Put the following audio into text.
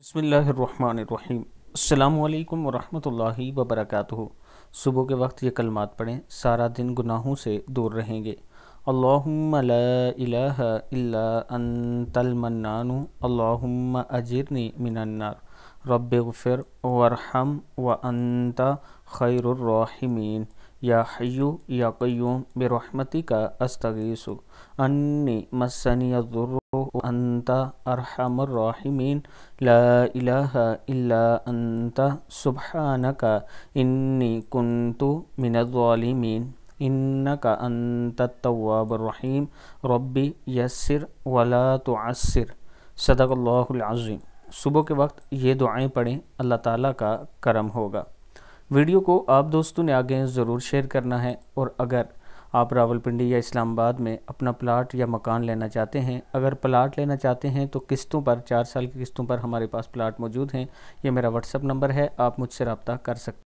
بسم اللہ الرحمن الرحیم السلام علیکم ورحمت اللہ وبرکاتہ صبح کے وقت یہ کلمات پڑھیں سارا دن گناہوں سے دور رہیں گے اللہم لا الہ الا انت المنان اللہم اجرنی رب غفر رب اغفر ورحم وانت خیر الرحمین یا حیو یا قیوم برحمتی کا استغیسو انی مسنی الضر انت ارحم لا الہ الا انت سبحانک انی کنت من الظالمین انکا انت التواب الرحیم ربی یسر ولا تعسر صدق اللہ العظیم صبح کے وقت یہ دعائیں پڑھیں اللہ تعالیٰ کا کرم ہوگا ویڈیو کو آپ دوستوں نے آگے ضرور شیئر کرنا ہے اور اگر آپ راول پنڈی یا اسلام آباد میں اپنا پلاٹ یا مکان لینا چاہتے ہیں اگر پلاٹ لینا چاہتے ہیں تو قسطوں پر چار سال کی قسطوں پر ہمارے پاس پلاٹ موجود ہیں یہ میرا واٹس اپ نمبر ہے آپ مجھ سے رابطہ کر سکتے